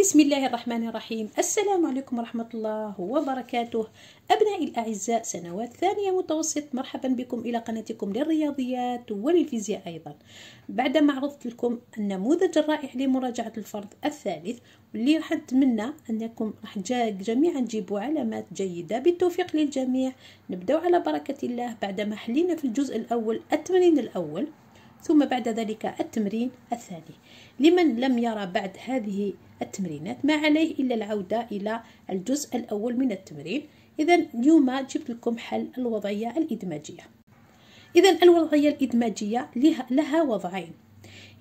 بسم الله الرحمن الرحيم السلام عليكم ورحمة الله وبركاته أبنائي الأعزاء سنوات ثانية متوسط مرحبا بكم إلى قناتكم للرياضيات وللفيزياء أيضا بعدما عرضت لكم النموذج الرائع لمراجعة الفرض الثالث واللي راح نتمنى أنكم راح جميعا تجيبوا علامات جيدة بالتوفيق للجميع نبدأ على بركة الله بعدما حلينا في الجزء الأول التمرين الأول ثم بعد ذلك التمرين الثاني لمن لم يرى بعد هذه التمرينات ما عليه إلا العودة إلى الجزء الأول من التمرين إذا اليوم جبت لكم حل الوضعية الإدماجية إذا الوضعية الإدماجية لها وضعين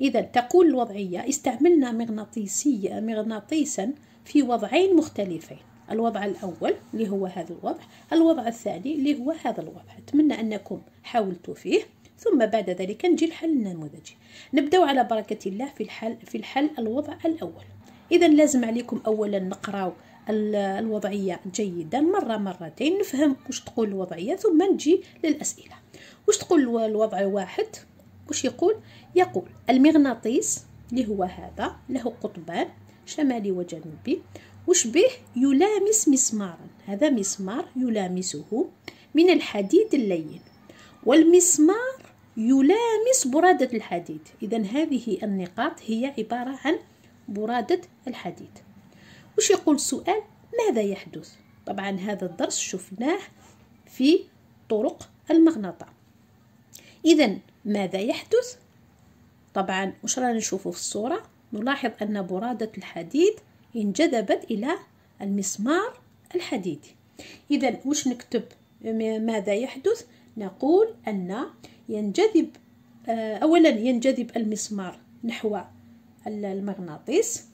إذا تقول الوضعية استعملنا مغناطيسية مغناطيسا في وضعين مختلفين الوضع الأول اللي هو هذا الوضع الوضع الثاني اللي هو هذا الوضع أتمنى أنكم حاولتوا فيه ثم بعد ذلك نجي لحل النموذجي نبداو على بركه الله في الحل في الحل الوضع الاول اذا لازم عليكم اولا نقراو الوضعيه جيدا مره مرتين نفهم واش تقول الوضعيه ثم نجي للاسئله واش تقول الوضع واحد واش يقول يقول المغناطيس اللي هو هذا له قطبان شمالي وجنوبي وش به يلامس مسمارا هذا مسمار يلامسه من الحديد اللين والمسمار يلامس برادة الحديد إذا هذه النقاط هي عبارة عن برادة الحديد وش يقول السؤال ماذا يحدث طبعا هذا الدرس شفناه في طرق المغناطة إذا ماذا يحدث طبعا وش رانا نشوفه في الصورة نلاحظ أن برادة الحديد انجذبت إلى المسمار الحديدي إذا وش نكتب ماذا يحدث نقول أن ينجذب آه، أولا ينجذب المسمار نحو المغناطيس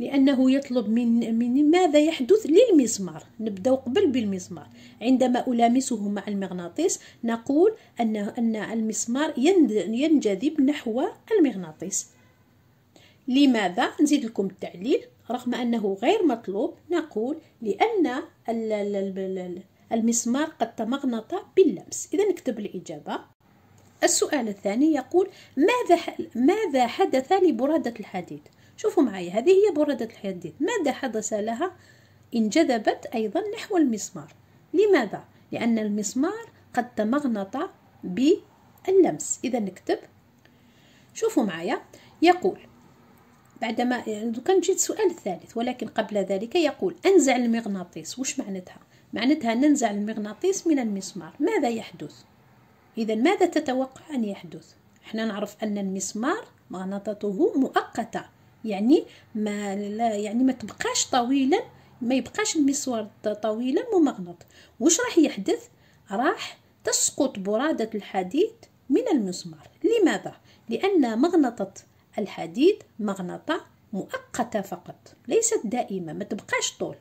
لأنه يطلب من, من ماذا يحدث للمسمار نبدأ قبل بالمسمار عندما ألامسه مع المغناطيس نقول أن, أن المسمار ينجذب نحو المغناطيس لماذا؟ نزيد لكم التعليل رغم أنه غير مطلوب نقول لأن المسمار قد تمغنط باللمس إذا نكتب الإجابة السؤال الثاني يقول ماذا ماذا حدث لبرادة الحديد شوفوا معي هذه هي برادة الحديد ماذا حدث لها انجذبت أيضا نحو المسمار لماذا لأن المسمار قد تمغنط باللمس إذا نكتب شوفوا معايا يقول بعدما كان جيت السؤال الثالث ولكن قبل ذلك يقول أنزع المغناطيس وش معناتها معناتها ننزع المغناطيس من المسمار ماذا يحدث إذا ماذا تتوقع أن يحدث احنا نعرف أن المسمار مغناطته مؤقتة يعني ما لا يعني ما تبقاش طويلا ما يبقاش المسوار طويلا ومغنط واش راح يحدث راح تسقط برادة الحديد من المسمار لماذا لأن مغنطة الحديد مغنطة مؤقتة فقط ليست دائمة ما تبقاش طول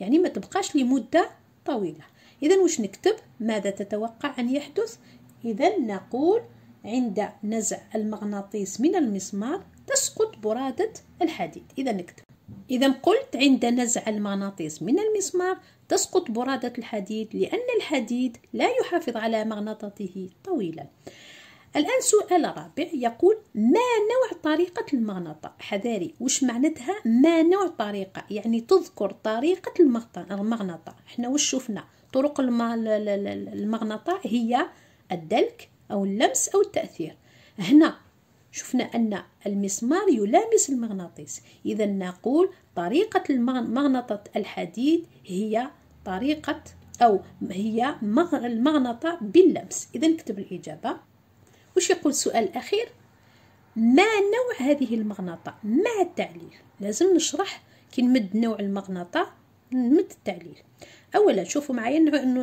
يعني ما تبقاش لمدة طويلة إذا واش نكتب ماذا تتوقع أن يحدث إذا نقول عند نزع المغناطيس من المسمار تسقط برادة الحديد إذا نكتب إذا قلت عند نزع المغناطيس من المسمار تسقط برادة الحديد لأن الحديد لا يحافظ على مغناطته طويلا الآن سؤال رابع يقول ما نوع طريقة المغناطة حذاري واش معناتها ما نوع طريقة يعني تذكر طريقة المغناطة احنا واش شفنا طرق المغناطة هي الدلك أو اللمس أو التأثير هنا شفنا أن المسمار يلامس المغناطيس إذا نقول طريقة مغنطة الحديد هي طريقة أو هي المغنطة باللمس إذا نكتب الإجابة واش يقول السؤال الأخير ما نوع هذه المغناطة مع التعليل لازم نشرح كي نمد نوع المغناطة نمد التعليل أولا شوفوا معايا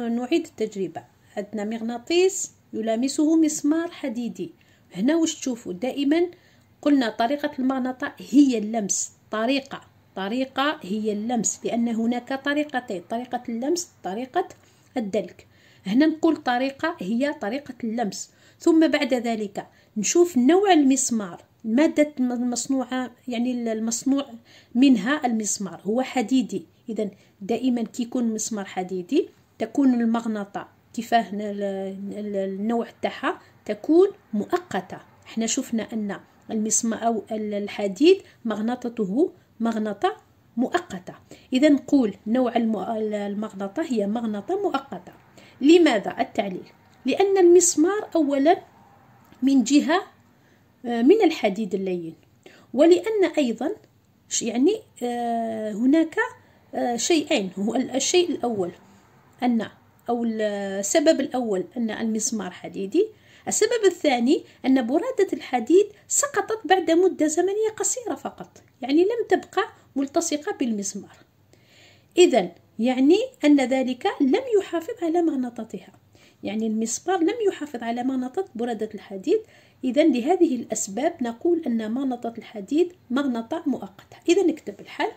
نعيد التجربة عندنا مغناطيس يلامسه مسمار حديدي هنا واش تشوفوا دائما قلنا طريقة المغناطة هي اللمس طريقة طريقة هي اللمس لأن هناك طريقتين طريقة اللمس طريقة الدلك هنا نقول طريقة هي طريقة اللمس ثم بعد ذلك نشوف نوع المسمار المادة المصنوعة يعني المصنوع منها المسمار هو حديدي إذا دائما كيكون مسمار حديدي تكون المغناطة كيفاه النوع تاعها تكون مؤقتة احنا شفنا أن المسمار أو الحديد مغناطته مغناطة مؤقتة إذا نقول نوع المغناطة هي مغناطة مؤقتة لماذا التعليل لأن المسمار أولا من جهة آه، من الحديد اللين ولأن أيضا يعني آه، هناك آه، شيئين هو الشيء الأول أن أو السبب الأول أن المسمار حديدي السبب الثاني أن برادة الحديد سقطت بعد مدة زمنية قصيرة فقط يعني لم تبقى ملتصقة بالمسمار إذا يعني أن ذلك لم يحافظ على مغناطتها يعني المسبار لم يحافظ على مناطة بردة الحديد إذا لهذه الأسباب نقول أن مناطة الحديد مغناطة مؤقتة إذا نكتب الحل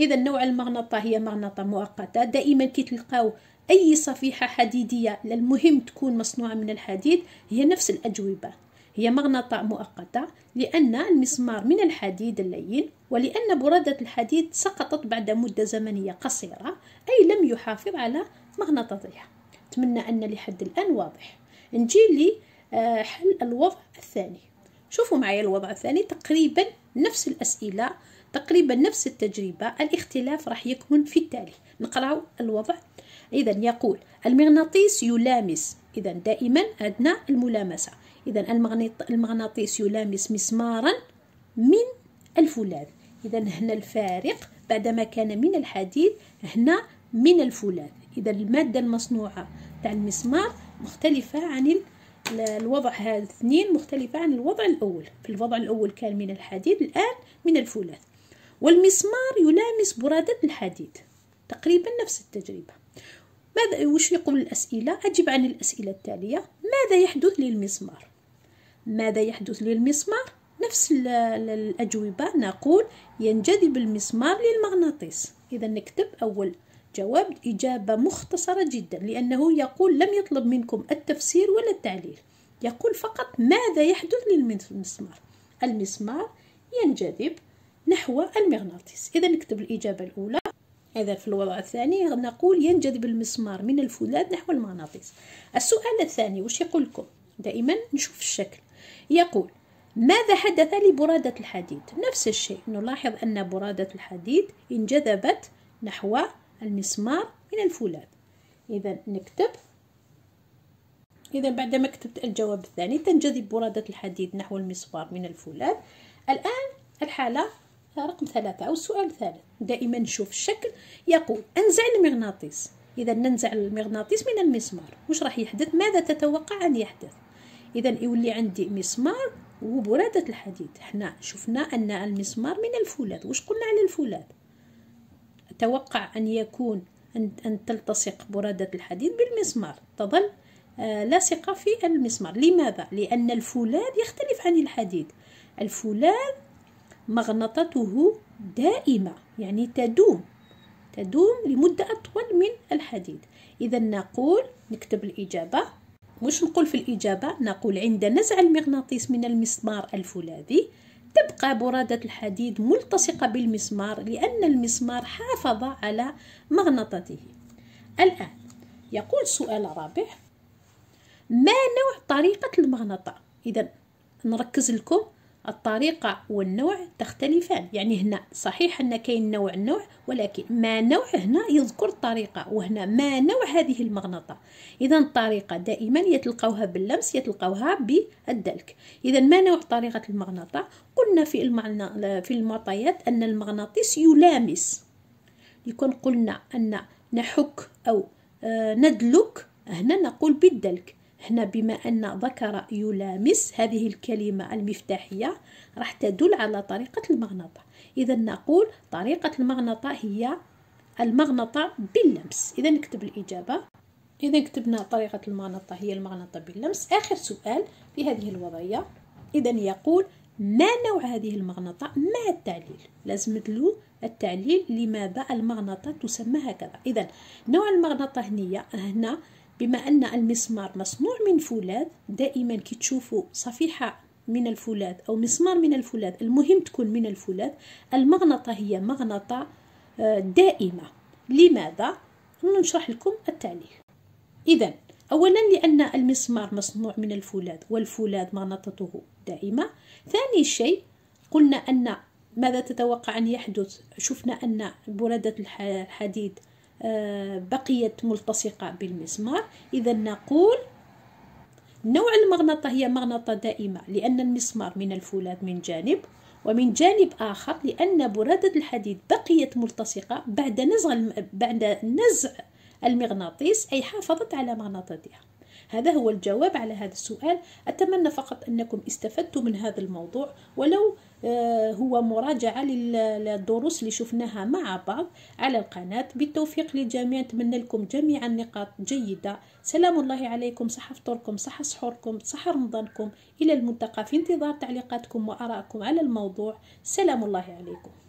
إذا نوع المغناطة هي مغناطة مؤقتة دائما كي تلقاو أي صفيحة حديدية للمهم تكون مصنوعة من الحديد هي نفس الأجوبة هي مغناطة مؤقتة لأن المسمار من الحديد اللين ولأن بردة الحديد سقطت بعد مدة زمنية قصيرة أي لم يحافظ على مغناطيسية أتمنى أن لحد الآن واضح نجي آه، حل الوضع الثاني شوفوا معي الوضع الثاني تقريبا نفس الأسئلة تقريبا نفس التجربة الاختلاف راح يكون في التالي نقرأ الوضع إذا يقول المغناطيس يلامس إذا دائما عندنا الملامسة إذا المغناطيس يلامس مسمارا من الفولاذ إذا هنا الفارق بعدما كان من الحديد هنا من الفولاذ إذا المادة المصنوعة تاع المسمار مختلفة عن الوضع هذا الاثنين مختلفة عن الوضع الأول في الوضع الأول كان من الحديد الآن من الفولاذ والمسمار يلامس برادة الحديد تقريبا نفس التجربة ماذا وش يقول الأسئلة أجب عن الأسئلة التالية ماذا يحدث للمسمار ماذا يحدث للمسمار نفس الأجوبة نقول ينجذب المسمار للمغناطيس إذا نكتب أول جواب إجابة مختصرة جدا لأنه يقول لم يطلب منكم التفسير ولا التعليل يقول فقط ماذا يحدث للمسمار المسمار ينجذب نحو المغناطيس إذا نكتب الإجابة الأولى إذا في الوضع الثاني نقول ينجذب المسمار من الفولاذ نحو المغناطيس السؤال الثاني وش يقول لكم دائما نشوف الشكل يقول ماذا حدث لبرادة الحديد نفس الشيء نلاحظ أن برادة الحديد انجذبت نحو المسمار من الفولاذ إذا نكتب إذا بعدما كتبت الجواب الثاني تنجذب برادة الحديد نحو المسمار من الفولاذ الآن الحالة رقم ثلاثة أو السؤال الثالث دائما نشوف الشكل يقول أنزع المغناطيس إذا ننزع المغناطيس من المسمار واش راح يحدث ماذا تتوقع أن يحدث إذا يولي عندي مسمار وبرادة الحديد حنا شفنا أن المسمار من الفولاذ واش قلنا على الفولاذ يتوقع أن يكون أن تلتصق برادة الحديد بالمسمار تظل آه، لاصقة في المسمار لماذا؟ لأن الفولاذ يختلف عن الحديد الفولاذ مغنطته دائمة يعني تدوم تدوم لمدة أطول من الحديد إذا نقول نكتب الإجابة مش نقول في الإجابة نقول عند نزع المغناطيس من المسمار الفولاذي تبقى برادة الحديد ملتصقة بالمسمار لأن المسمار حافظ على مغناطته الآن يقول سؤال رابع ما نوع طريقة المغناطة إذا نركز لكم الطريقة والنوع تختلفان يعني هنا صحيح أن كاين نوع النوع ولكن ما نوع هنا يذكر الطريقة وهنا ما نوع هذه المغناطة إذا الطريقة دائما يتلقوها باللمس يتلقوها بالدلك إذا ما نوع طريقة المغناطة قلنا في المعنى في المعطيات أن المغناطيس يلامس يكون قلنا أن نحك أو آه، ندلك هنا نقول بالدلك هنا بما أن ذكر يلامس هذه الكلمة المفتاحية راح تدل على طريقة المغناطة إذا نقول طريقة المغناطة هي المغنطة باللمس إذا نكتب الإجابة إذا كتبنا طريقة المغناطة هي المغناطة باللمس آخر سؤال في هذه الوضعية إذا يقول ما نوع هذه المغناطة ما التعليل لازم له التعليل لماذا المغناطة تسمى هكذا إذا نوع المغناطة هنا هنا بما أن المسمار مصنوع من فولاذ دائما كي تشوفوا صفيحة من الفولاذ أو مسمار من الفولاذ المهم تكون من الفولاذ المغنطة هي مغنطة آه، دائمة لماذا؟ نشرح لكم التعليق إذا أولا لأن المسمار مصنوع من الفولاذ والفولاذ مغنطته دائمة ثاني شيء قلنا أن ماذا تتوقع أن يحدث؟ شفنا أن برادة الحديد آه، بقيت ملتصقة بالمسمار إذا نقول نوع المغناطة هي مغناطة دائمة لأن المسمار من الفولاذ من جانب ومن جانب آخر لأن برادة الحديد بقيت ملتصقة بعد نزع بعد نزع المغناطيس أي حافظت على مغناطتها هذا هو الجواب على هذا السؤال أتمنى فقط أنكم استفدتم من هذا الموضوع ولو آه، هو مراجعة للدروس اللي شفناها مع بعض على القناة بالتوفيق للجميع أتمنى لكم جميعا نقاط جيدة سلام الله عليكم صح فطوركم صح سحوركم صح رمضانكم إلى الملتقى في انتظار تعليقاتكم وآرائكم على الموضوع سلام الله عليكم